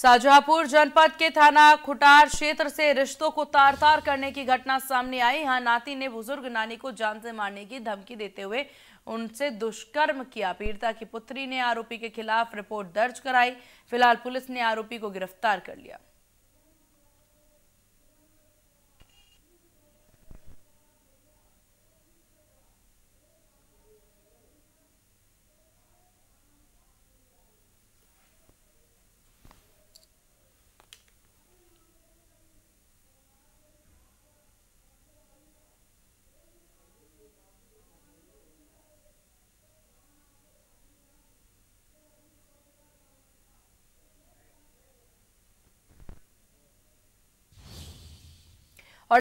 शाहजहांपुर जनपद के थाना खुटार क्षेत्र से रिश्तों को तार तार करने की घटना सामने आई यहाँ नाती ने बुजुर्ग नानी को जान से मारने की धमकी देते हुए उनसे दुष्कर्म किया पीड़िता की पुत्री ने आरोपी के खिलाफ रिपोर्ट दर्ज कराई फिलहाल पुलिस ने आरोपी को गिरफ्तार कर लिया